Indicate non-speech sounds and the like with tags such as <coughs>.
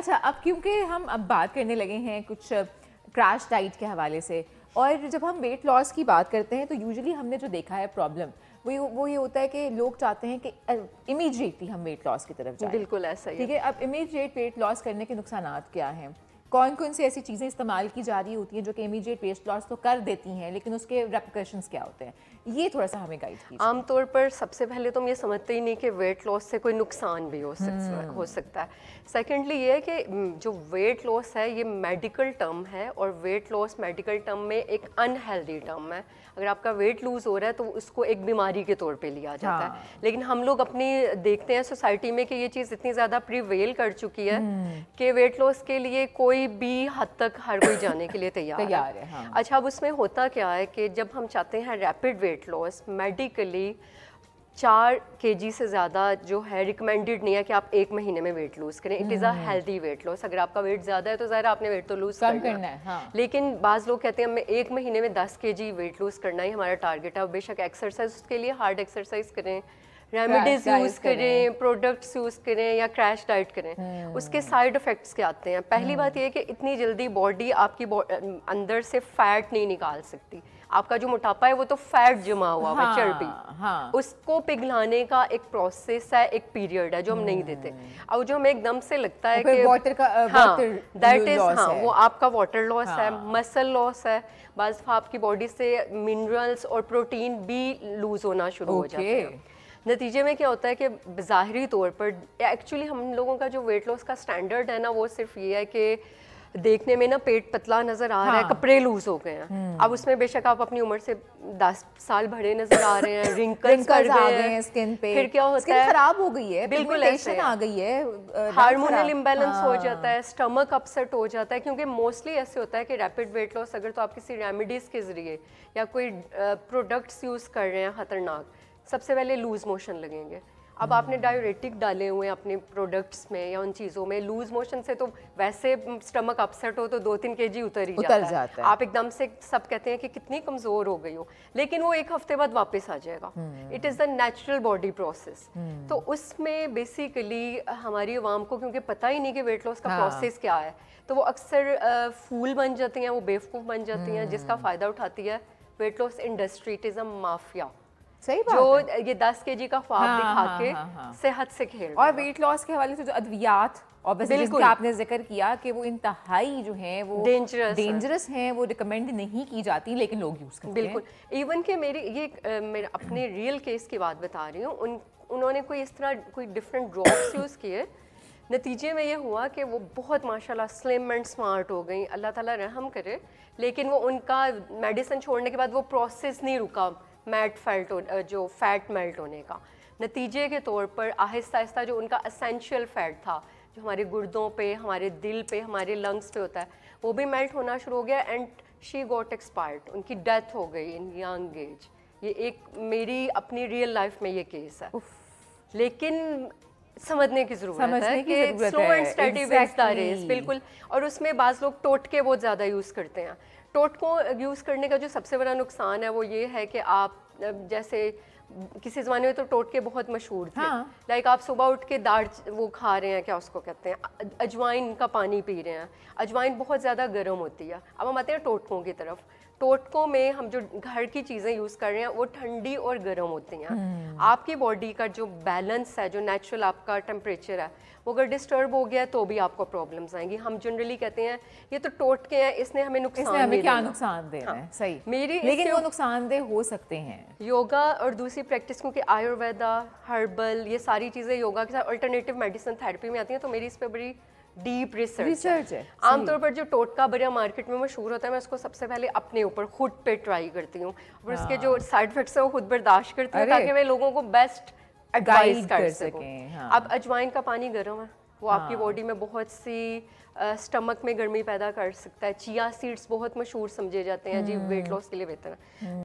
अच्छा अब क्योंकि हम अब बात करने लगे हैं कुछ क्रैश डाइट के हवाले से और जब हम वेट लॉस की बात करते हैं तो यूजुअली हमने जो देखा है प्रॉब्लम वो वो ये होता है कि लोग चाहते हैं कि इमीडिएटली हम वेट लॉस की तरफ जाएं बिल्कुल ऐसा ही ठीक है अब इमीडिएट वेट लॉस करने के नुकसान क्या हैं कौन कौन सी ऐसी चीज़ें इस्तेमाल की जा रही होती हैं जो कि इमीडिएट वेस्ट लॉस तो कर देती हैं लेकिन उसके रेपिकेशन क्या होते हैं ये थोड़ा सा हमें गाइड आमतौर पर सबसे पहले तो हम ये समझते ही नहीं कि वेट लॉस से कोई नुकसान भी हो सकता हम्म। हो सकता है सेकेंडली ये है कि हम्म, जो वेट लॉस है ये मेडिकल टर्म है और वेट लॉस मेडिकल टर्म में एक अनहेल्दी टर्म है अगर आपका वेट लूज़ हो रहा है तो उसको एक बीमारी के तौर पर लिया जाता हाँ। है लेकिन हम लोग अपनी देखते हैं सोसाइटी में कि ये चीज़ इतनी ज़्यादा प्रिवेल कर चुकी है हम्म। कि वेट लॉस के लिए कोई कोई भी हद तक हर कोई जाने के लिए तैयार है, है हाँ। अच्छा अब उसमें होता क्या है कि जब हम चाहते हैं रैपिड वेट लॉस मेडिकली चार के जी से ज़्यादा जो है रिकमेंडेड नहीं है कि आप एक महीने में वेट लूज़ करें it is a healthy weight loss अगर आपका वेट ज़्यादा है तो ज़रा आपने वेट तो लूज़ करना, करना है हाँ। लेकिन बाज़ लोग कहते हैं हमें एक महीने में दस के जी वेट लूज़ करना ही हमारा टारगेट है बेशक एक्सरसाइज उसके लिए हार्ड एक्सरसाइज करें रेमेडीज यूज करें प्रोडक्ट्स यूज करें या क्रैश डाइट करें हम्म। उसके साइड इफेक्ट्स क्या आते हैं पहली बात यह है कि इतनी जल्दी बॉडी आपकी अंदर से फैट नहीं निकाल सकती आपका जो मोटापा है वो तो फैट जमा हुआ हाँ, चर्बी हाँ. उसको पिघलाने का एक प्रोसेस है एक पीरियड है जो हम नहीं देते और हम्म। जो हमें एकदम से लगता है कि वाटर का हाँ दैट इज हाँ वो आपका वाटर लॉस हाँ. है मसल लॉस है बस आपकी बॉडी से मिनरल्स और प्रोटीन भी लूज होना शुरू okay. हो जाते हैं नतीजे में क्या होता है कि ज़ाहरी तौर पर एक्चुअली हम लोगों का जो वेट लॉस का स्टैंडर्ड है ना वो सिर्फ ये है कि देखने में ना पेट पतला नजर आ हाँ। रहा है हाँ। कपड़े लूज हो गए हैं हम्म। अब उसमें बेशक आप अपनी उम्र से दस साल बड़े नजर आ रहे हैं रिंकल्स <coughs> कर गए हैं स्किन पे फिर क्या होता है खराब हो गई है बिल्कुल आ गई है हार्मोनल इम्बेलेंस हाँ। हो जाता है स्टमक अपसेट हो जाता है क्योंकि मोस्टली ऐसे होता है कि रैपिड वेट लॉस अगर तो आप किसी रेमिडीज के जरिए या कोई प्रोडक्ट्स यूज कर रहे हैं खतरनाक सबसे पहले लूज़ मोशन लगेंगे अब आपने डायोरेटिक हम्म। डाले हुए हैं अपने प्रोडक्ट्स में या उन चीज़ों में लूज मोशन से तो वैसे स्टमक अपसेट हो तो दो तीन के जी उतर ही उतर जाता, जाता है।, है आप एकदम से सब कहते हैं कि कितनी कमज़ोर हो गई हो लेकिन वो एक हफ्ते बाद वापस आ जाएगा it is the natural body process तो उसमें बेसिकली हमारी आवाम को क्योंकि पता ही नहीं कि वेट लॉस का हाँ। प्रोसेस क्या है तो वो अक्सर फूल बन जाती हैं वो बेवकूफ़ बन जाती हैं हम्म। जिसका फ़ायदा उठाती है weight loss industry it is a mafia सही बात जो है। ये दस के जी का ख्वाब हाँ, दिखा हाँ, के हाँ, हाँ, सेहत से खेल और वेट लॉस के हवाले से जो अद्वियात बिल्कुल आपने जिक्र किया कि वो इंतहाई जो है वो डेंजरस डेंजरस हैं वो रिकमेंड नहीं की जाती लेकिन लोग यूज़ करते हैं बिल्कुल इवन के मेरे ये मेरे अपने रियल केस की बात बता रही हूँ उन उन्होंने कोई इस तरह कोई डिफरेंट ड्रॉप्स यूज़ किए नतीजे में ये हुआ कि वो बहुत माशाल्लाह स्लिम एंड स्मार्ट हो गई अल्लाह ताला रहम करे लेकिन वो उनका मेडिसिन छोड़ने के बाद वो प्रोसेस नहीं रुका मैट फेल्ट जो फ़ैट मेल्ट होने का नतीजे के तौर पर आहिस्ता आहिस्ता जो उनका असेंशियल फ़ैट था जो हमारे गुर्दों पे हमारे दिल पे हमारे लंग्स पे होता है वो भी मेल्ट होना शुरू हो गया एंड शी गॉट एक्सपायर्ड उनकी डेथ हो गई इन यंग एज ये एक मेरी अपनी रियल लाइफ में ये केस है लेकिन समझने की जरूरत है कि स्लो एंड स्टडी बिल्कुल और उसमें बाज लोग टोटके बहुत ज़्यादा यूज़ करते हैं टोट को यूज़ करने का जो सबसे बड़ा नुकसान है वो ये है कि आप जैसे किसी ज़माने में तो टोटके बहुत मशहूर थे हाँ। लाइक आप सुबह उठ के दाल वो खा रहे हैं क्या उसको कहते हैं अजवाइन का पानी पी रहे हैं अजवाइन बहुत ज़्यादा गर्म होती है अब हम आते हैं टोटकों की तरफ टोटकों में हम जो घर की चीज़ें यूज़ कर रहे हैं वो ठंडी और गर्म होती हैं hmm. आपकी बॉडी का जो बैलेंस है जो नेचुरल आपका टेम्परेचर है वो अगर डिस्टर्ब हो गया तो भी आपको प्रॉब्लम्स आएंगी हम जनरली कहते हैं ये तो टोटके हैं इसने हमें नुकसान इसने हमें क्या नुकसान दे हाँ। सही मेरी लेकिन वो नुकसान दे हो सकते हैं योगा और दूसरी प्रैक्टिस क्योंकि आयुर्वेदा हर्बल ये सारी चीज़ें योगा के साथ अल्टरनेटिव मेडिसिन थेरेपी में आती हैं तो मेरी इस पर बड़ी डीप रिसर्च रिसर्च है आमतौर पर जो टोटका बरिया मार्केट में मशहूर होता है मैं उसको सबसे पहले अपने ऊपर खुद पे ट्राई करती हूँ और उसके जो साइड इफेक्ट्स है वो खुद बर्दाश्त करती हूँ ताकि मैं लोगों को बेस्ट एडवाइस कर, कर हाँ। अब अजवाइन का पानी गर्म है वो हाँ। आपकी बॉडी में बहुत सी स्टमक में गर्मी पैदा कर सकता है चिया सीड्स बहुत मशहूर समझे जाते हैं जी वेट लॉस के लिए बेहतर है हम्म।